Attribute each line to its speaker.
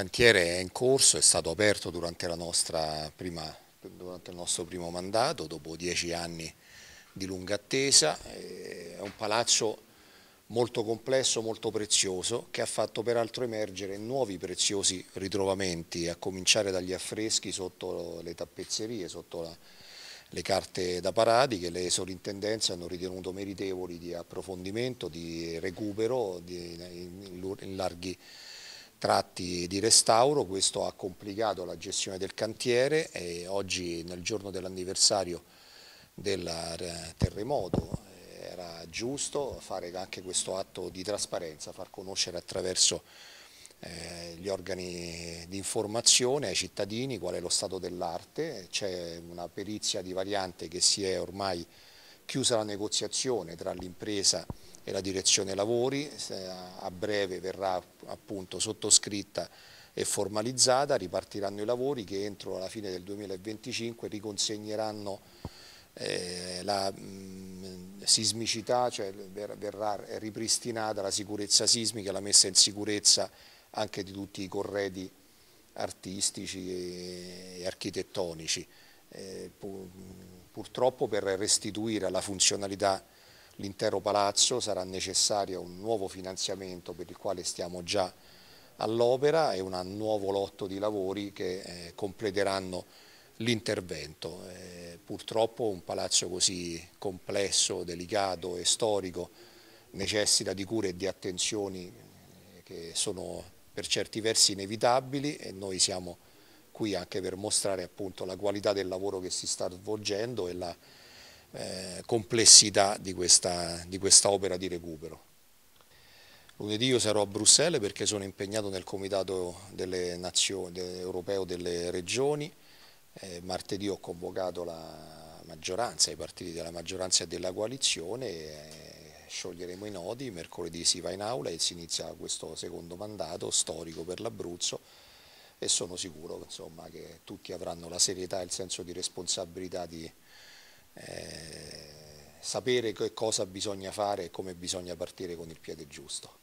Speaker 1: cantiere è in corso, è stato aperto durante, prima, durante il nostro primo mandato, dopo dieci anni di lunga attesa, è un palazzo molto complesso, molto prezioso, che ha fatto peraltro emergere nuovi preziosi ritrovamenti, a cominciare dagli affreschi sotto le tappezzerie, sotto la, le carte da paradi, che le sovrintendenze hanno ritenuto meritevoli di approfondimento, di recupero di, in, in larghi tratti di restauro, questo ha complicato la gestione del cantiere e oggi nel giorno dell'anniversario del terremoto era giusto fare anche questo atto di trasparenza, far conoscere attraverso eh, gli organi di informazione ai cittadini qual è lo stato dell'arte, c'è una perizia di variante che si è ormai chiusa la negoziazione tra l'impresa e e la direzione lavori, a breve verrà appunto sottoscritta e formalizzata, ripartiranno i lavori che entro la fine del 2025 riconsegneranno eh, la mm, sismicità, cioè verrà ripristinata la sicurezza sismica, la messa in sicurezza anche di tutti i corredi artistici e architettonici, eh, purtroppo per restituire alla funzionalità l'intero palazzo, sarà necessario un nuovo finanziamento per il quale stiamo già all'opera e un nuovo lotto di lavori che eh, completeranno l'intervento. Eh, purtroppo un palazzo così complesso, delicato e storico necessita di cure e di attenzioni eh, che sono per certi versi inevitabili e noi siamo qui anche per mostrare appunto la qualità del lavoro che si sta svolgendo e la eh, complessità di questa, di questa opera di recupero. Lunedì io sarò a Bruxelles perché sono impegnato nel Comitato delle Nazioni, europeo delle regioni. Eh, martedì ho convocato la maggioranza, i partiti della maggioranza e della coalizione. Eh, scioglieremo i nodi, mercoledì si va in aula e si inizia questo secondo mandato storico per l'Abruzzo e sono sicuro insomma, che tutti avranno la serietà e il senso di responsabilità di, eh, sapere che cosa bisogna fare e come bisogna partire con il piede giusto.